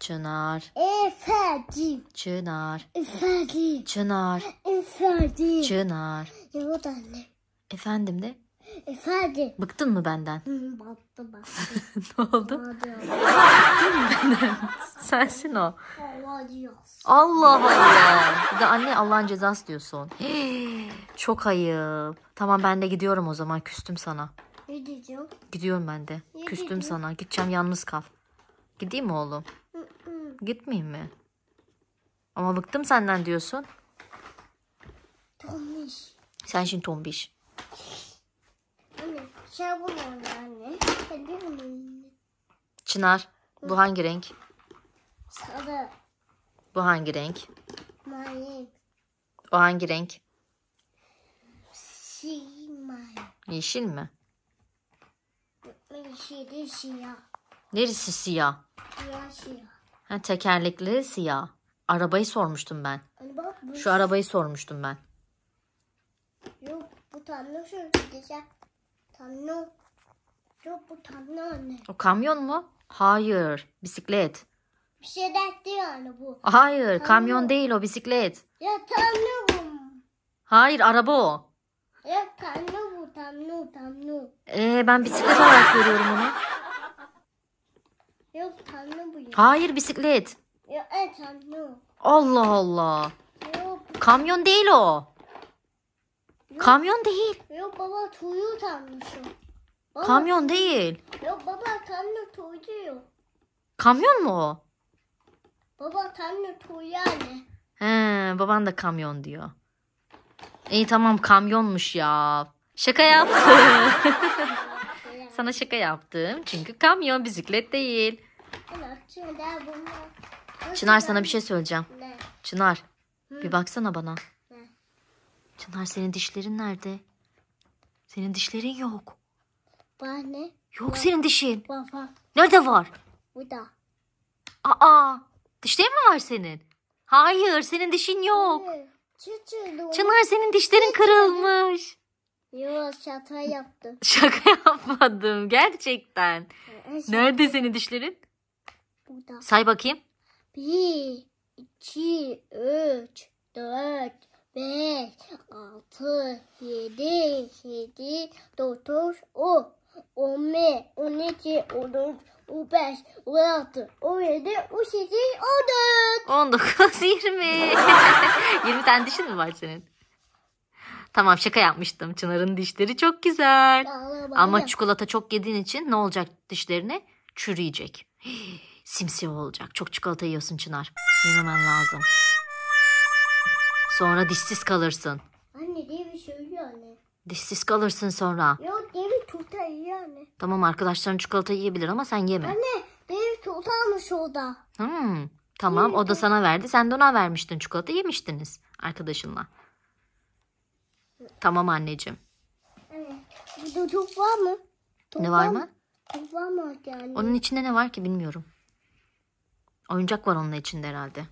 Çınar. Efendim. Çınar. Efendim. Çınar. Efendim. Çınar. Ya o da anne. Efendim de. Efendim. Bıktın mı benden? Bıktım ben. ne oldu? Bıktın mı benden? Sensin o. Allah diyorsun. Allah Allah. Bir de anne Allah'ın cezası diyorsun. Hii, çok ayıp. Tamam ben de gidiyorum o zaman. Küstüm sana. Gideceğim. Gidiyorum ben de. Gideceğim. Küstüm sana. Gideceğim yalnız kal. Gideyim mi oğlum? gitmeyeyim mi? Ama bıktım senden diyorsun. Tombiş. Sen şimdi tombiş. Anne şabun oldu anne. Çınar bu hangi renk? Sarı. Bu hangi renk? Mavi. O hangi renk? Yeşil mi? Yeşil siyah. Neresi siyah? Siyah siyah. Ha, tekerlekleri siyah. Arabayı sormuştum ben. Hani bak, bu Şu arabayı sormuştum ben. Yok bu tanrı söyleyecek. Tanrı. Yok bu tanrı anne. O kamyon mu? Hayır. Bisiklet. Bir şey dertti yani bu. Hayır kamyon değil o bisiklet. Ya tanrı bu. Hayır araba o. Ya tanrı bu tanrı tanrı. Ee, ben bisiklet olarak görüyorum onu. Tanrı bu. Hayır bisiklet. Ya, evet Tanrı. Allah Allah. Yok. Kamyon değil o. Yok. Kamyon değil. Yok baba toyu tanrısı. Kamyon değil. Yok baba tanrı tuyu. Kamyon mu o? Baba tanrı tuyu yani. He, baban da kamyon diyor. İyi tamam kamyonmuş ya. Şaka yaptım. Sana şaka yaptım. Çünkü kamyon bisiklet değil. Çınar sana bir şey söyleyeceğim. Ne? Çınar bir baksana bana. Ne? Çınar senin dişlerin nerede? Senin dişlerin yok. Var ne? Yok var. senin dişin. Baba. Nerede var? Burada. Aa dişlerin mi var senin? Hayır senin dişin yok. Hayır. Çınar senin dişlerin Çırçırdı. kırılmış. Yok şaka yaptım. Şaka yapmadım gerçekten. Ee, nerede senin dişlerin? burada. Say bakayım. Bir, iki, üç, dört, 5, 6, 7, 7, 9, 10, 11, 12, 13, 15, 16, 17, 18, 14. 19, 20. 20 tane dişin mi var senin? Tamam şaka yapmıştım. Çınar'ın dişleri çok güzel. Ama çikolata çok yediğin için ne olacak dişlerine? Çürüyecek. Hii simsiyah olacak. Çok çikolata yiyorsun Çınar. Yememen lazım. Sonra dişsiz kalırsın. Anne devi söylüyor anne. Dişsiz kalırsın sonra. Yok devi turta yiyor anne. Tamam arkadaşların çikolata yiyebilir ama sen yeme. Anne devi turta almış orada. Hmm, tamam o da sana verdi. Sen de ona vermiştin çikolata yemiştiniz arkadaşınla. Tamam anneciğim. Anne burada top var mı? Top ne var mı? Top var mı yani? Onun içinde ne var ki bilmiyorum. Oyuncak var onun içinde herhalde.